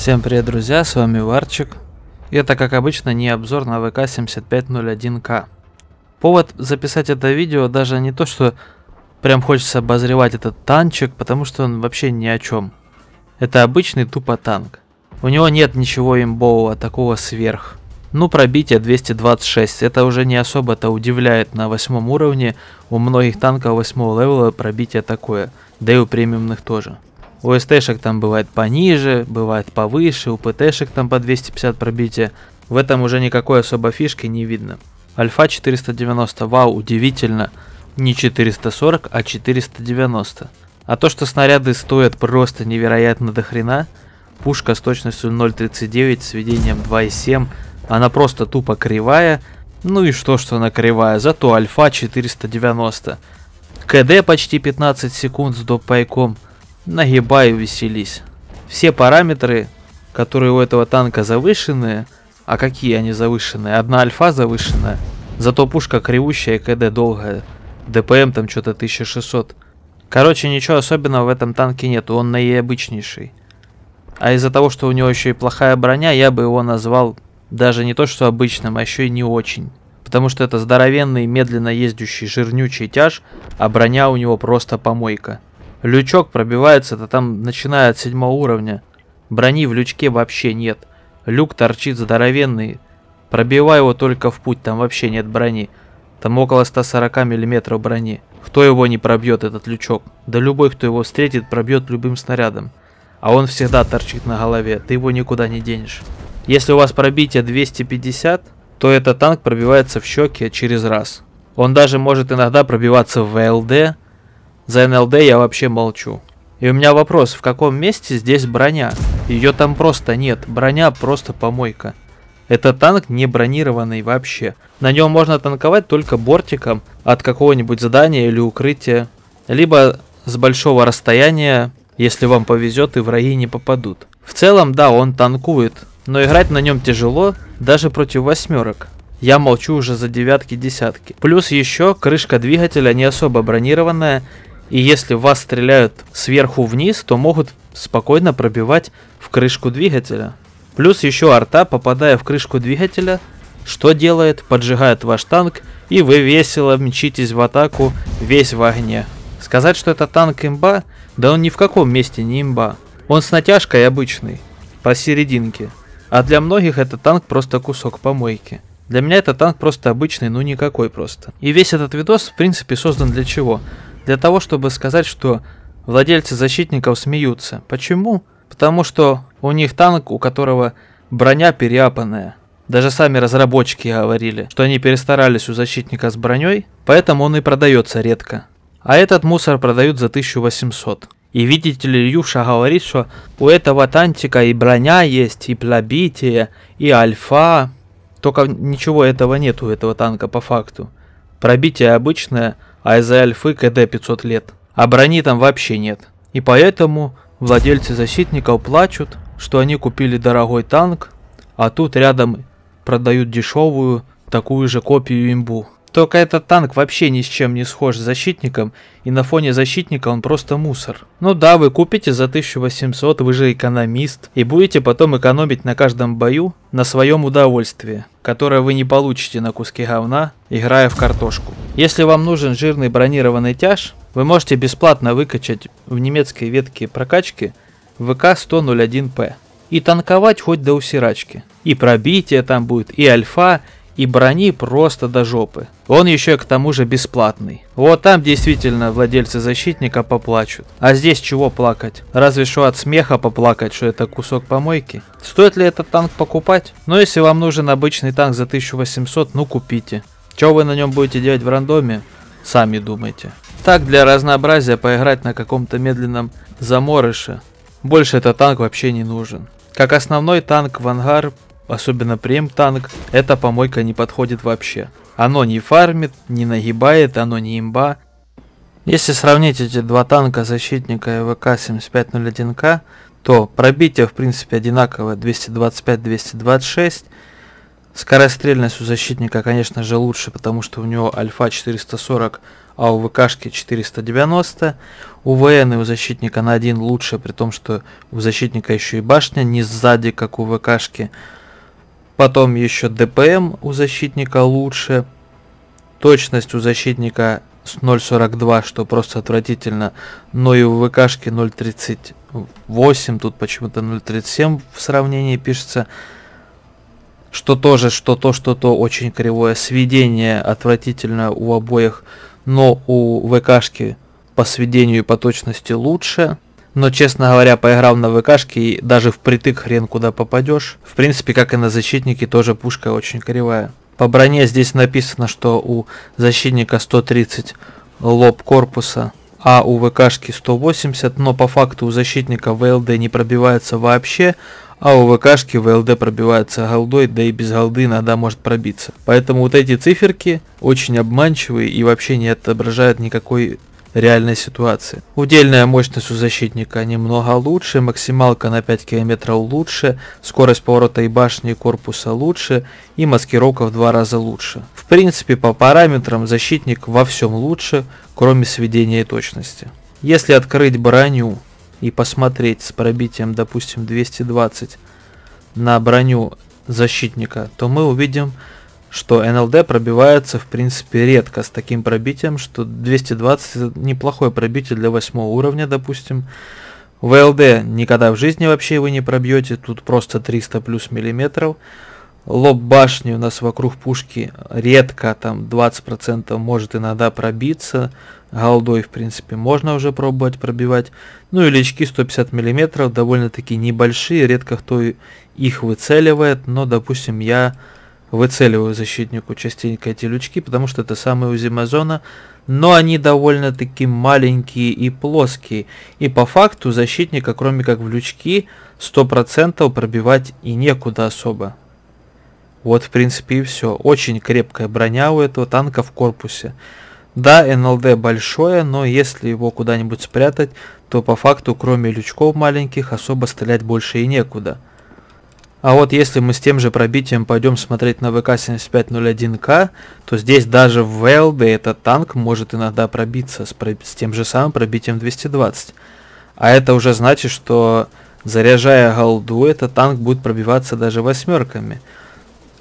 Всем привет, друзья, с вами Варчик. И это, как обычно, не обзор на ВК-7501К. Повод записать это видео даже не то, что прям хочется обозревать этот танчик, потому что он вообще ни о чем. Это обычный тупо танк. У него нет ничего имбового, такого сверх. Ну, пробитие 226, это уже не особо-то удивляет на восьмом уровне, у многих танков восьмого левела пробитие такое, да и у премиумных тоже. У СТ-шек там бывает пониже, бывает повыше, у ПТ-шек там по 250 пробития. В этом уже никакой особой фишки не видно. Альфа 490, вау, удивительно. Не 440, а 490. А то, что снаряды стоят просто невероятно до хрена, пушка с точностью 0.39 с ведением 2.7, она просто тупо кривая, ну и что, что она кривая, зато альфа 490. КД почти 15 секунд с допайком, Нагибаю, веселись. Все параметры, которые у этого танка завышенные, а какие они завышенные? Одна альфа завышенная, зато пушка кривущая и КД долгая. ДПМ там что-то 1600. Короче, ничего особенного в этом танке нет, он наиобычнейший. А из-за того, что у него еще и плохая броня, я бы его назвал даже не то что обычным, а еще и не очень. Потому что это здоровенный, медленно ездящий, жирнючий тяж, а броня у него просто помойка. Лючок пробивается, это там начиная от седьмого уровня. Брони в лючке вообще нет. Люк торчит здоровенный. Пробивай его только в путь, там вообще нет брони. Там около 140 миллиметров брони. Кто его не пробьет, этот лючок? Да любой, кто его встретит, пробьет любым снарядом. А он всегда торчит на голове, ты его никуда не денешь. Если у вас пробитие 250, то этот танк пробивается в щеке через раз. Он даже может иногда пробиваться в ВЛД, за НЛД я вообще молчу. И у меня вопрос, в каком месте здесь броня? Ее там просто нет, броня просто помойка. Этот танк не бронированный вообще. На нем можно танковать только бортиком от какого-нибудь задания или укрытия. Либо с большого расстояния, если вам повезет и враги не попадут. В целом, да, он танкует, но играть на нем тяжело, даже против восьмерок. Я молчу уже за девятки-десятки. Плюс еще крышка двигателя не особо бронированная, и если вас стреляют сверху вниз, то могут спокойно пробивать в крышку двигателя. Плюс еще арта, попадая в крышку двигателя, что делает? Поджигает ваш танк, и вы весело мчитесь в атаку, весь в огне. Сказать, что это танк имба, да он ни в каком месте не имба. Он с натяжкой обычный, посерединке. А для многих это танк просто кусок помойки. Для меня это танк просто обычный, ну никакой просто. И весь этот видос в принципе создан для чего? для того, чтобы сказать, что владельцы защитников смеются. Почему? Потому что у них танк, у которого броня переапанная. Даже сами разработчики говорили, что они перестарались у защитника с броней, поэтому он и продается редко. А этот мусор продают за 1800. И видите ли, Юша говорит, что у этого тантика и броня есть, и плобития, и альфа. Только ничего этого нет у этого танка по факту. Пробитие обычное, а из-за альфы КД 500 лет. А брони там вообще нет. И поэтому владельцы защитников плачут, что они купили дорогой танк, а тут рядом продают дешевую, такую же копию имбу. Только этот танк вообще ни с чем не схож с защитником, и на фоне защитника он просто мусор. Ну да, вы купите за 1800, вы же экономист, и будете потом экономить на каждом бою на своем удовольствии, которое вы не получите на куски говна, играя в картошку. Если вам нужен жирный бронированный тяж, вы можете бесплатно выкачать в немецкой ветке прокачки ВК-101P и танковать хоть до усирачки. И пробитие там будет, и альфа, и брони просто до жопы. Он еще и к тому же бесплатный. Вот там действительно владельцы защитника поплачут. А здесь чего плакать? Разве что от смеха поплакать, что это кусок помойки. Стоит ли этот танк покупать? Но ну, если вам нужен обычный танк за 1800, ну купите. Что вы на нем будете делать в рандоме? Сами думайте. Так, для разнообразия поиграть на каком-то медленном заморыше. Больше этот танк вообще не нужен. Как основной танк в ангар особенно прем-танк, эта помойка не подходит вообще. Оно не фармит, не нагибает, оно не имба. Если сравнить эти два танка защитника и ВК-7501К, то пробитие в принципе одинаковое 225-226. Скорострельность у защитника, конечно же, лучше, потому что у него альфа 440, а у ВКшки 490. У ВН и у защитника на один лучше, при том, что у защитника еще и башня не сзади, как у ВКшки, Потом еще ДПМ у защитника лучше. Точность у защитника с 0.42, что просто отвратительно. Но и у ВКшки 0.38, тут почему-то 0.37 в сравнении пишется. Что тоже, что то, что то очень кривое. Сведение отвратительно у обоих, но у ВКшки по сведению и по точности лучше. Но, честно говоря, поиграв на ВКшке и даже впритык хрен куда попадешь. В принципе, как и на защитнике, тоже пушка очень кривая. По броне здесь написано, что у защитника 130 лоб корпуса, а у ВКшки 180, но по факту у защитника ВЛД не пробивается вообще, а у ВКшки ВЛД пробивается голдой, да и без голды иногда может пробиться. Поэтому вот эти циферки очень обманчивые и вообще не отображают никакой реальной ситуации. Удельная мощность у защитника немного лучше, максималка на 5 км лучше, скорость поворота и башни и корпуса лучше, и маскировка в два раза лучше. В принципе, по параметрам защитник во всем лучше, кроме сведения и точности. Если открыть броню и посмотреть с пробитием, допустим, 220 на броню защитника, то мы увидим что НЛД пробивается в принципе редко с таким пробитием, что 220 неплохое пробитие для восьмого уровня, допустим. ВЛД никогда в жизни вообще вы не пробьете, тут просто 300 плюс миллиметров. Лоб башни у нас вокруг пушки редко, там 20% может иногда пробиться. Голдой, в принципе, можно уже пробовать пробивать. Ну и лички 150 миллиметров довольно-таки небольшие, редко кто их выцеливает, но, допустим, я выцеливаю защитнику частенько эти лючки, потому что это самая узимая зона, но они довольно-таки маленькие и плоские. И по факту защитника, кроме как в лючки, 100% пробивать и некуда особо. Вот, в принципе, и все. Очень крепкая броня у этого танка в корпусе. Да, НЛД большое, но если его куда-нибудь спрятать, то по факту, кроме лючков маленьких, особо стрелять больше и некуда – а вот если мы с тем же пробитием пойдем смотреть на ВК-7501К, то здесь даже в ВЛД этот танк может иногда пробиться с, про с тем же самым пробитием 220. А это уже значит, что заряжая голду, этот танк будет пробиваться даже восьмерками.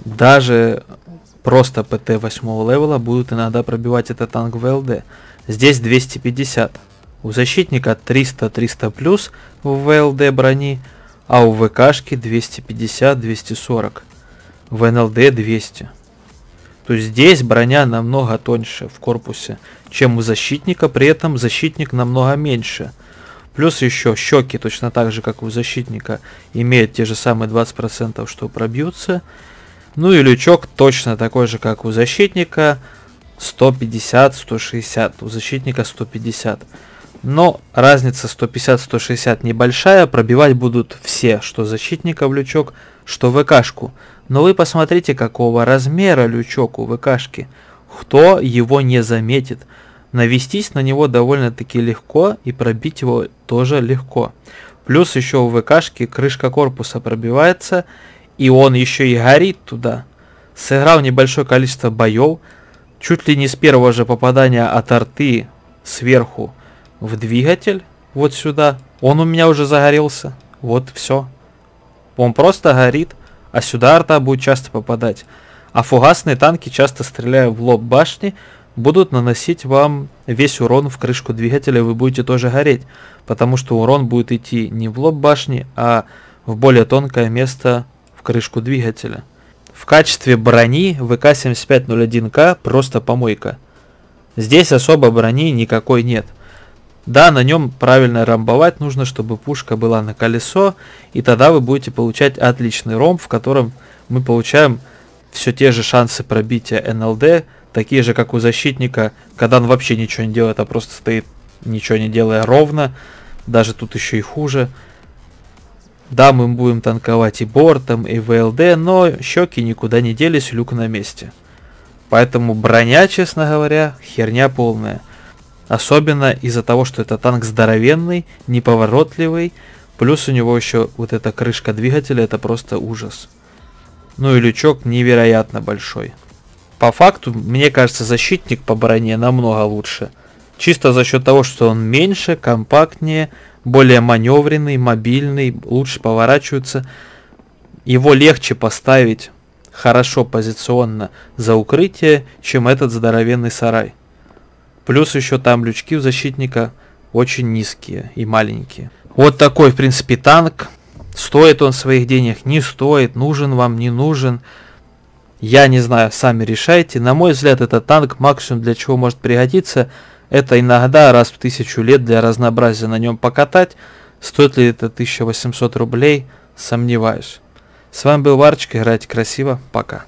Даже просто ПТ восьмого левела будут иногда пробивать этот танк в ЛД. Здесь 250. У защитника 300-300 плюс в ВЛД брони, а у ВКшки 250-240, в НЛД 200. То есть здесь броня намного тоньше в корпусе, чем у защитника, при этом защитник намного меньше. Плюс еще щеки, точно так же, как у защитника, имеют те же самые 20%, что пробьются. Ну и лючок точно такой же, как у защитника, 150-160, у защитника 150 но разница 150-160 небольшая, пробивать будут все, что защитника в лючок, что ВКшку. Но вы посмотрите, какого размера лючок у ВКшки. Кто его не заметит? Навестись на него довольно-таки легко и пробить его тоже легко. Плюс еще у ВКшки крышка корпуса пробивается, и он еще и горит туда. Сыграл небольшое количество боев, чуть ли не с первого же попадания от арты сверху в двигатель вот сюда. Он у меня уже загорелся. Вот все. Он просто горит, а сюда арта будет часто попадать. А фугасные танки, часто стреляя в лоб башни, будут наносить вам весь урон в крышку двигателя, и вы будете тоже гореть, потому что урон будет идти не в лоб башни, а в более тонкое место в крышку двигателя. В качестве брони ВК-7501К просто помойка. Здесь особо брони никакой нет – да, на нем правильно ромбовать нужно, чтобы пушка была на колесо, и тогда вы будете получать отличный ромб, в котором мы получаем все те же шансы пробития НЛД, такие же, как у защитника, когда он вообще ничего не делает, а просто стоит, ничего не делая ровно, даже тут еще и хуже. Да, мы будем танковать и бортом, и ВЛД, но щеки никуда не делись, люк на месте. Поэтому броня, честно говоря, херня полная. Особенно из-за того, что это танк здоровенный, неповоротливый, плюс у него еще вот эта крышка двигателя, это просто ужас. Ну и лючок невероятно большой. По факту, мне кажется, защитник по броне намного лучше. Чисто за счет того, что он меньше, компактнее, более маневренный, мобильный, лучше поворачивается. Его легче поставить хорошо позиционно за укрытие, чем этот здоровенный сарай. Плюс еще там лючки у защитника очень низкие и маленькие. Вот такой, в принципе, танк. Стоит он своих денег, не стоит, нужен вам, не нужен. Я не знаю, сами решайте. На мой взгляд, этот танк максимум для чего может пригодиться, это иногда раз в тысячу лет для разнообразия на нем покатать. Стоит ли это 1800 рублей, сомневаюсь. С вами был Варчик, играйте красиво, пока.